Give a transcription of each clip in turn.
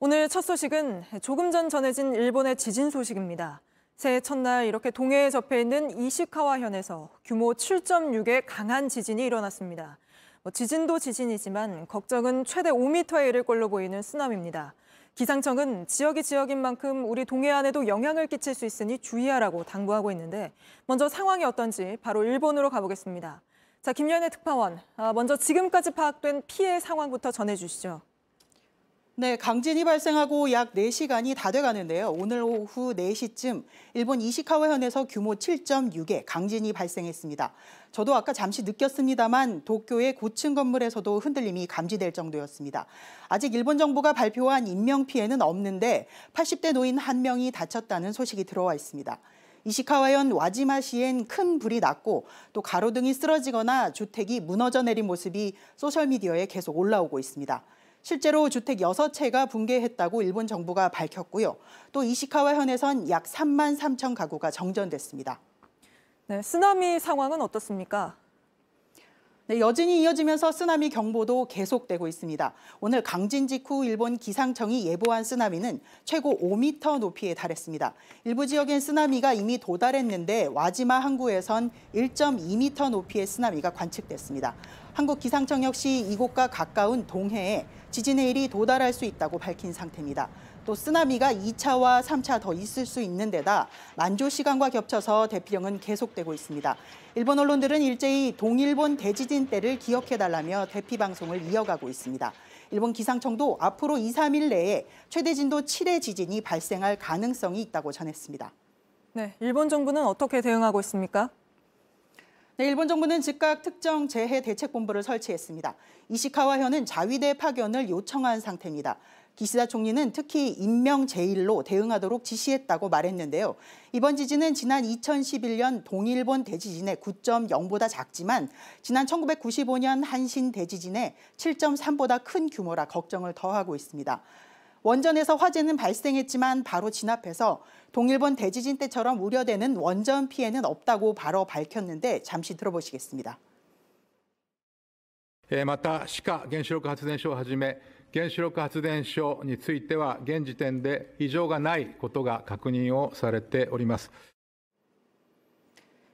오늘 첫 소식은 조금 전 전해진 일본의 지진 소식입니다. 새해 첫날 이렇게 동해에 접해 있는 이시카와현에서 규모 7.6의 강한 지진이 일어났습니다. 뭐 지진도 지진이지만 걱정은 최대 5m에 이를 걸로 보이는 쓰나미입니다. 기상청은 지역이 지역인 만큼 우리 동해안에도 영향을 끼칠 수 있으니 주의하라고 당부하고 있는데 먼저 상황이 어떤지 바로 일본으로 가보겠습니다. 자, 김연애 특파원, 아, 먼저 지금까지 파악된 피해 상황부터 전해주시죠. 네, 강진이 발생하고 약 4시간이 다 돼가는데요. 오늘 오후 4시쯤 일본 이시카와 현에서 규모 7.6의 강진이 발생했습니다. 저도 아까 잠시 느꼈습니다만 도쿄의 고층 건물에서도 흔들림이 감지될 정도였습니다. 아직 일본 정부가 발표한 인명피해는 없는데 80대 노인 한 명이 다쳤다는 소식이 들어와 있습니다. 이시카와현 와지마시엔 큰 불이 났고 또 가로등이 쓰러지거나 주택이 무너져 내린 모습이 소셜미디어에 계속 올라오고 있습니다. 실제로 주택 6채가 붕괴했다고 일본 정부가 밝혔고요. 또 이시카와 현에선 약 3만 3천 가구가 정전됐습니다. 네, 쓰나미 상황은 어떻습니까? 네, 여진이 이어지면서 쓰나미 경보도 계속되고 있습니다. 오늘 강진 직후 일본 기상청이 예보한 쓰나미는 최고 5m 높이에 달했습니다. 일부 지역엔 쓰나미가 이미 도달했는데 와지마 항구에선 1.2m 높이의 쓰나미가 관측됐습니다. 한국 기상청 역시 이곳과 가까운 동해에 지진의 일이 도달할 수 있다고 밝힌 상태입니다. 또 쓰나미가 2차와 3차 더 있을 수 있는 데다 만조 시간과 겹쳐서 대피령은 계속되고 있습니다. 일본 언론들은 일제히 동일본 대지진 때를 기억해달라며 대피 방송을 이어가고 있습니다. 일본 기상청도 앞으로 2, 3일 내에 최대 진도 7의 지진이 발생할 가능성이 있다고 전했습니다. 네, 일본 정부는 어떻게 대응하고 있습니까? 네, 일본 정부는 즉각 특정 재해 대책본부를 설치했습니다. 이시카와현은 자위대 파견을 요청한 상태입니다. 기시다 총리는 특히 인명 제일로 대응하도록 지시했다고 말했는데요. 이번 지진은 지난 2011년 동일본 대지진의 9.0보다 작지만 지난 1995년 한신 대지진의 7.3보다 큰 규모라 걱정을 더하고 있습니다. 원전에서 화재는 발생했지만 바로 진압해서 동일본 대지진 때처럼 우려되는 원전 피해는 없다고 바로 밝혔는데 잠시 들어보시겠습니다. 예, 맞다. 시카 原子力発電所をはじめ原子力発電所については現時点で異常がないことが確認をされております。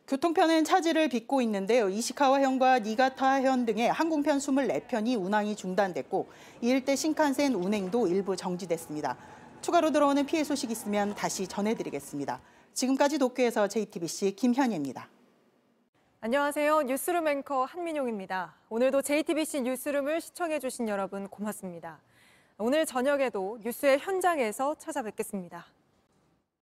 교통편은 차질을 빚고 있는데요. 이시카와현과 니가타현 등의 항공편 24편이 운항이 중단됐고 이 일대 신칸센 운행도 일부 정지됐습니다. 추가로 들어오는 피해 소식 있으면 다시 전해드리겠습니다. 지금까지 도쿄에서 JTBC 김현희입니다. 안녕하세요. 뉴스룸 앵커 한민용입니다. 오늘도 JTBC 뉴스룸을 시청해주신 여러분 고맙습니다. 오늘 저녁에도 뉴스의 현장에서 찾아뵙겠습니다.